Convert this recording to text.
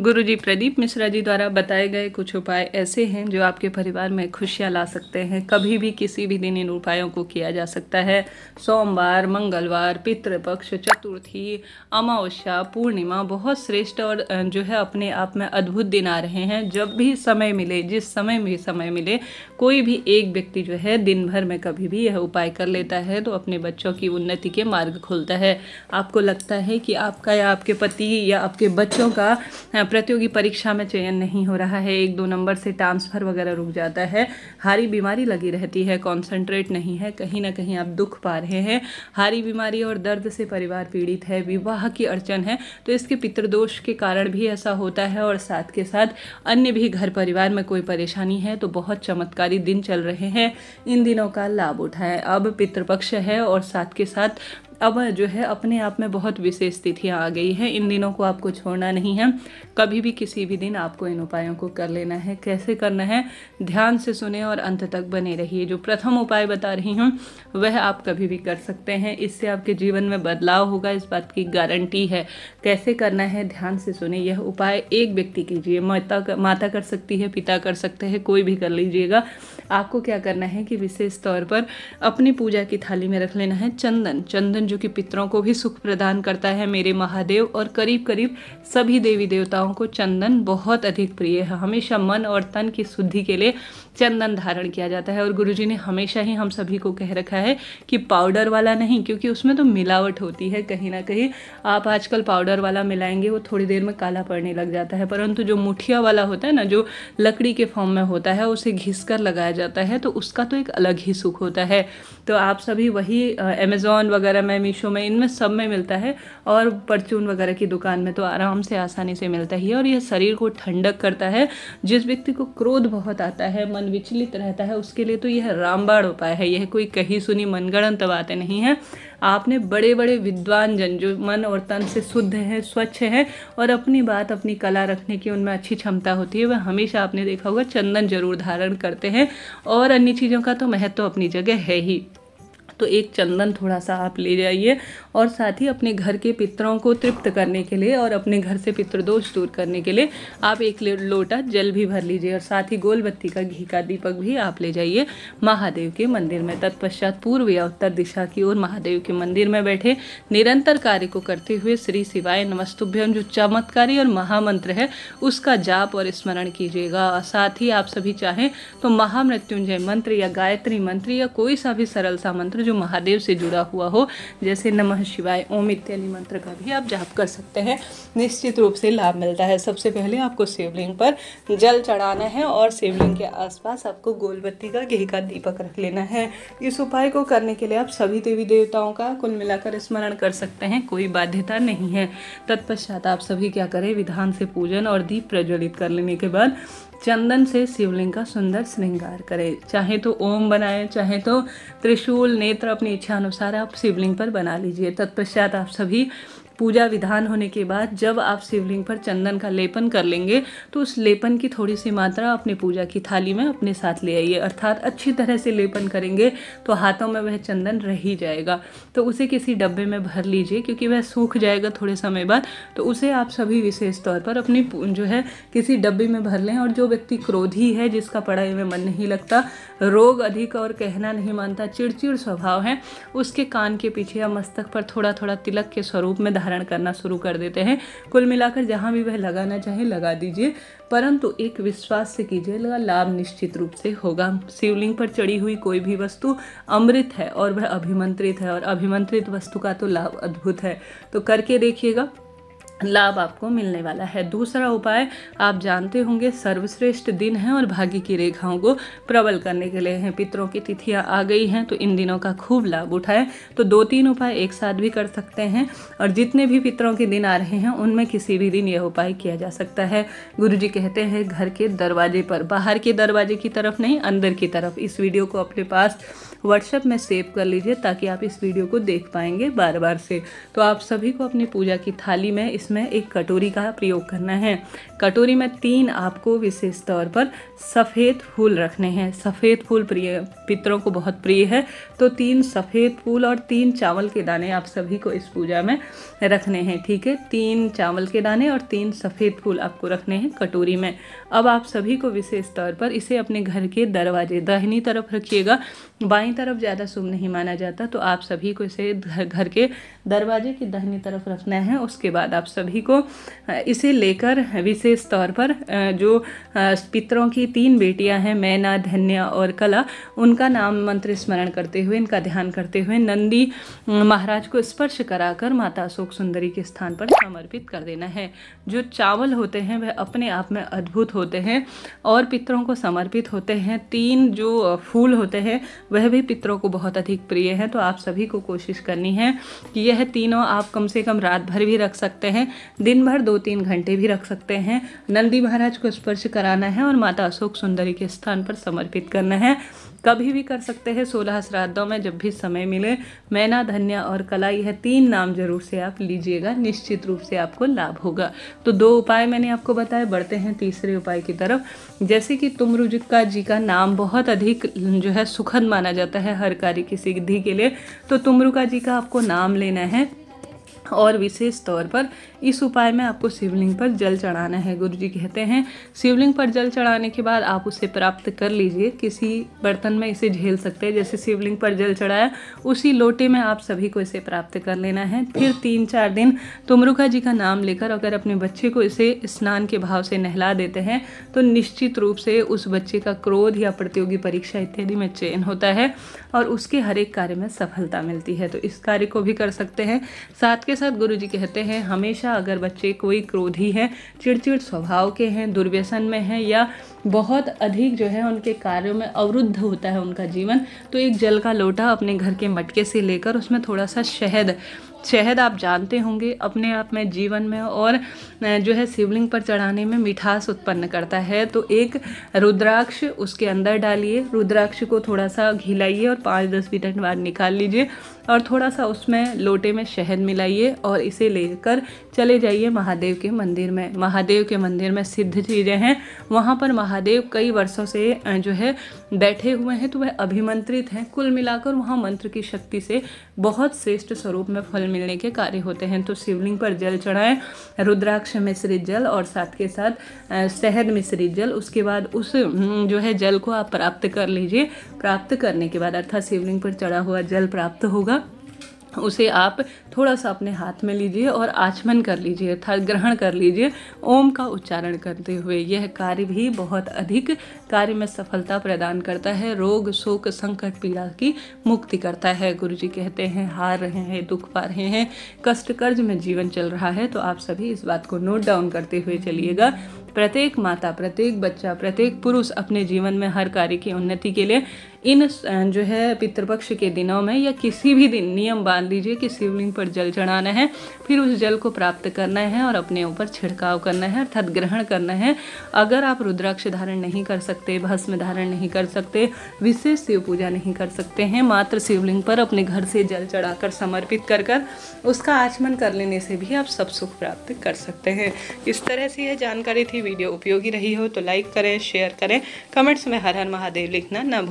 गुरुजी प्रदीप मिश्रा जी द्वारा बताए गए कुछ उपाय ऐसे हैं जो आपके परिवार में खुशियां ला सकते हैं कभी भी किसी भी दिन इन उपायों को किया जा सकता है सोमवार मंगलवार पितृपक्ष चतुर्थी अमावस्या पूर्णिमा बहुत श्रेष्ठ और जो है अपने आप में अद्भुत दिन आ रहे हैं जब भी समय मिले जिस समय भी समय मिले कोई भी एक व्यक्ति जो है दिन भर में कभी भी यह उपाय कर लेता है तो अपने बच्चों की उन्नति के मार्ग खोलता है आपको लगता है कि आपका या आपके पति या आपके बच्चों का प्रतियोगी परीक्षा में चयन नहीं हो रहा है एक दो नंबर से ट्रांसफ़र वगैरह रुक जाता है हारी बीमारी लगी रहती है कॉन्सेंट्रेट नहीं है कहीं ना कहीं आप दुख पा रहे हैं हारी बीमारी और दर्द से परिवार पीड़ित है विवाह की अड़चन है तो इसके पितृदोष के कारण भी ऐसा होता है और साथ के साथ अन्य भी घर परिवार में कोई परेशानी है तो बहुत चमत्कारी दिन चल रहे हैं इन दिनों का लाभ उठाएं अब पितृपक्ष है और साथ के साथ अब जो है अपने आप में बहुत विशेष तिथियाँ आ गई हैं इन दिनों को आपको छोड़ना नहीं है कभी भी किसी भी दिन आपको इन उपायों को कर लेना है कैसे करना है ध्यान से सुने और अंत तक बने रहिए जो प्रथम उपाय बता रही हूँ वह आप कभी भी कर सकते हैं इससे आपके जीवन में बदलाव होगा इस बात की गारंटी है कैसे करना है ध्यान से सुने यह उपाय एक व्यक्ति कीजिए माता माता कर सकती है पिता कर सकते हैं कोई भी कर लीजिएगा आपको क्या करना है कि विशेष तौर पर अपनी पूजा की थाली में रख लेना है चंदन चंदन जो कि पितरों को भी सुख प्रदान करता है मेरे महादेव और करीब करीब सभी देवी देवताओं को चंदन बहुत अधिक प्रिय है हमेशा मन और तन की शुद्धि के लिए चंदन धारण किया जाता है और गुरु ने हमेशा ही हम सभी को कह रखा है कि पाउडर वाला नहीं क्योंकि उसमें तो मिलावट होती है कहीं ना कहीं आप आजकल पाउडर वाला मिलाएंगे वो थोड़ी देर में काला पड़ने लग जाता है परंतु जो मुठिया वाला होता है ना जो लकड़ी के फॉर्म में होता है उसे घिस कर लगाया बनाया जाता है तो उसका तो एक अलग ही सुख होता है तो आप सभी वही अमेज़ोन वगैरह में मीशो में इनमें सब में मिलता है और परचून वगैरह की दुकान में तो आराम से आसानी से मिलता ही है और यह शरीर को ठंडक करता है जिस व्यक्ति को क्रोध बहुत आता है मन विचलित रहता है उसके लिए तो यह रामबाड़ उपाय है यह कोई कही सुनी मनगणन तो बातें नहीं है आपने बड़े बड़े विद्वान जन जो मन और तन से शुद्ध हैं स्वच्छ हैं और अपनी बात अपनी कला रखने की उनमें अच्छी क्षमता होती है वह हमेशा आपने देखा होगा चंदन जरूर धारण करते हैं और अन्य चीज़ों का तो महत्व तो अपनी जगह है ही तो एक चंदन थोड़ा सा आप ले जाइए और साथ ही अपने घर के पितरों को तृप्त करने के लिए और अपने घर से पितृदोष दूर करने के लिए आप एक लोटा जल भी भर लीजिए और साथ ही गोलबत्ती का घी का दीपक भी आप ले जाइए महादेव के मंदिर में तत्पश्चात पूर्व या उत्तर दिशा की ओर महादेव के मंदिर में बैठे निरंतर कार्य को करते हुए श्री शिवाय नमस्तुभ्यम जो चमत्कारी और महामंत्र है उसका जाप और स्मरण कीजिएगा साथ ही आप सभी चाहें तो महामृत्युंजय मंत्र या गायत्री मंत्र या कोई सा भी सरल सा मंत्र जो महादेव से जुड़ा हुआ हो जैसे नमः शिवाय ओम इत्यादि मंत्र का भी आप जाप कर सकते हैं निश्चित रूप से लाभ मिलता है सबसे पहले आपको शिवलिंग पर जल चढ़ाना है और शिवलिंग के आसपास आपको गोलबत्ती का घी का दीपक रख लेना है इस उपाय को करने के लिए आप सभी देवी देवताओं का कुल मिलाकर स्मरण कर सकते हैं कोई बाध्यता नहीं है तत्पश्चात आप सभी क्या करें विधान से पूजन और दीप प्रज्वलित कर लेने के बाद चंदन से शिवलिंग का सुंदर श्रृंगार करें चाहे तो ओम बनाएं चाहे तो त्रिशूल नेत्र अपनी इच्छा अनुसार आप शिवलिंग पर बना लीजिए तत्पश्चात आप सभी पूजा विधान होने के बाद जब आप शिवलिंग पर चंदन का लेपन कर लेंगे तो उस लेपन की थोड़ी सी मात्रा अपने पूजा की थाली में अपने साथ ले आइए अर्थात अच्छी तरह से लेपन करेंगे तो हाथों में वह चंदन रह ही जाएगा तो उसे किसी डब्बे में भर लीजिए क्योंकि वह सूख जाएगा थोड़े समय बाद तो उसे आप सभी विशेष तौर पर अपनी जो है किसी डब्बे में भर लें और जो व्यक्ति क्रोधी है जिसका पढ़ाई में मन नहीं लगता रोग अधिक और कहना नहीं मानता चिड़चिड़ स्वभाव है उसके कान के पीछे या मस्तक पर थोड़ा थोड़ा तिलक के स्वरूप में धारा धारण करना शुरू कर देते हैं कुल मिलाकर जहाँ भी वह लगाना चाहे लगा दीजिए परंतु एक विश्वास से कीजिएगा लाभ निश्चित रूप से होगा शिवलिंग पर चढ़ी हुई कोई भी वस्तु अमृत है और वह अभिमंत्रित है और अभिमंत्रित वस्तु का तो लाभ अद्भुत है तो करके देखिएगा लाभ आपको मिलने वाला है दूसरा उपाय आप जानते होंगे सर्वश्रेष्ठ दिन है और भाग्य की रेखाओं को प्रबल करने के लिए हैं पितरों की तिथियां आ गई हैं तो इन दिनों का खूब लाभ उठाएं तो दो तीन उपाय एक साथ भी कर सकते हैं और जितने भी पितरों के दिन आ रहे हैं उनमें किसी भी दिन यह उपाय किया जा सकता है गुरु जी कहते हैं घर के दरवाजे पर बाहर के दरवाजे की तरफ नहीं अंदर की तरफ इस वीडियो को अपने पास व्हाट्सएप में सेव कर लीजिए ताकि आप इस वीडियो को देख पाएंगे बार बार से तो आप सभी को अपनी पूजा की थाली में इस इसमें एक कटोरी का प्रयोग करना है कटोरी में तीन आपको विशेष तौर पर सफ़ेद फूल रखने हैं सफ़ेद फूल प्रिय पितरों को बहुत प्रिय है तो तीन सफ़ेद फूल और तीन चावल के दाने आप सभी को इस पूजा में रखने हैं ठीक है तीन चावल के दाने और तीन सफ़ेद फूल आपको रखने हैं कटोरी में अब आप सभी को विशेष तौर पर इसे अपने घर के दरवाजे दाहिनी तरफ रखिएगा बाई तरफ ज़्यादा शुभ नहीं माना जाता तो आप सभी को इसे घर के दरवाजे की दाहिनी तरफ रखना है उसके बाद आप सभी को इसे लेकर विशेष तौर पर जो पितरों की तीन बेटियां हैं मैना धन्या और कला उनका नाम मंत्र स्मरण करते हुए इनका ध्यान करते हुए नंदी महाराज को स्पर्श कराकर माता अशोक सुंदरी के स्थान पर समर्पित कर देना है जो चावल होते हैं वह अपने आप में अद्भुत होते हैं और पितरों को समर्पित होते हैं तीन जो फूल होते हैं वह भी पितरों को बहुत अधिक प्रिय है तो आप सभी को कोशिश करनी है कि यह तीनों आप कम से कम रात भर भी रख सकते हैं हैं दिन भर दो तीन घंटे भी रख सकते हैं नंदी महाराज को स्पर्श कराना है और माता अशोक सुंदरी के स्थान पर समर्पित करना है कभी भी कर सकते हैं सोलह श्राद्धों में जब भी समय मिले मैना धनिया और कला यह तीन नाम जरूर से आप लीजिएगा निश्चित रूप से आपको लाभ होगा तो दो उपाय मैंने आपको बताए बढ़ते हैं तीसरे उपाय की तरफ जैसे कि तुमरुजिका जी का नाम बहुत अधिक जो है सुखद माना जाता है हर कार्य की सिद्धि के लिए तो तुमरुका जी का आपको नाम लेना है और विशेष तौर पर इस उपाय में आपको शिवलिंग पर जल चढ़ाना है गुरु जी कहते हैं शिवलिंग पर जल चढ़ाने के बाद आप उसे प्राप्त कर लीजिए किसी बर्तन में इसे झेल सकते हैं जैसे शिवलिंग पर जल चढ़ाया उसी लोटे में आप सभी को इसे प्राप्त कर लेना है फिर तीन चार दिन तुमरुखा जी का नाम लेकर अगर अपने बच्चे को इसे स्नान के भाव से नहला देते हैं तो निश्चित रूप से उस बच्चे का क्रोध या प्रतियोगी परीक्षा इत्यादि में चयन होता है और उसके हर एक कार्य में सफलता मिलती है तो इस कार्य को भी कर सकते हैं साथ के साथ गुरु जी कहते हैं हमेशा अगर बच्चे कोई क्रोधी हैं चिड़चिड़ स्वभाव के हैं दुर्व्यसन में हैं या बहुत अधिक जो है उनके कार्यों में अवरुद्ध होता है उनका जीवन तो एक जल का लोटा अपने घर के मटके से लेकर उसमें थोड़ा सा शहद शहद आप जानते होंगे अपने आप में जीवन में और जो है शिवलिंग पर चढ़ाने में मिठास उत्पन्न करता है तो एक रुद्राक्ष उसके अंदर डालिए रुद्राक्ष को थोड़ा सा घिलाइए और पाँच दस मिनट बाद निकाल लीजिए और थोड़ा सा उसमें लोटे में शहद मिलाइए और इसे लेकर चले जाइए महादेव के मंदिर में महादेव के मंदिर में सिद्ध चीज़ें हैं वहाँ पर महादेव कई वर्षों से जो है बैठे हुए हैं तो वह अभिमंत्रित हैं कुल मिलाकर वहाँ मंत्र की शक्ति से बहुत श्रेष्ठ स्वरूप में फल मिलने के कार्य होते हैं तो शिवलिंग पर जल चढ़ाएं रुद्राक्ष मिश्रित जल और साथ के साथ शहद मिश्रित जल उसके बाद उस जो है जल को आप प्राप्त कर लीजिए प्राप्त करने के बाद अर्थात शिवलिंग पर चढ़ा हुआ जल प्राप्त होगा उसे आप थोड़ा सा अपने हाथ में लीजिए और आचमन कर लीजिए अर्थात ग्रहण कर लीजिए ओम का उच्चारण करते हुए यह कार्य भी बहुत अधिक कार्य में सफलता प्रदान करता है रोग शोक संकट पीड़ा की मुक्ति करता है गुरु जी कहते हैं हार रहे हैं दुख पा रहे हैं कष्ट कर्ज में जीवन चल रहा है तो आप सभी इस बात को नोट डाउन करते हुए चलिएगा प्रत्येक माता प्रत्येक बच्चा प्रत्येक पुरुष अपने जीवन में हर कार्य की उन्नति के लिए इन जो है पितृपक्ष के दिनों में या किसी भी दिन नियम बांध डाल दीजिए कि शिवलिंग पर जल चढ़ाना है फिर उस जल को प्राप्त करना है और अपने ऊपर छिड़काव करना है अर्थात ग्रहण करना है अगर आप रुद्राक्ष धारण नहीं कर सकते भस्म धारण नहीं कर सकते विशेष शिव पूजा नहीं कर सकते हैं मात्र शिवलिंग पर अपने घर से जल चढ़ाकर समर्पित कर कर उसका आचमन कर लेने से भी आप सब सुख प्राप्त कर सकते हैं इस तरह से यह जानकारी थी वीडियो उपयोगी रही हो तो लाइक करें शेयर करें कमेंट्स में हर हर महादेव लिखना ना भूलें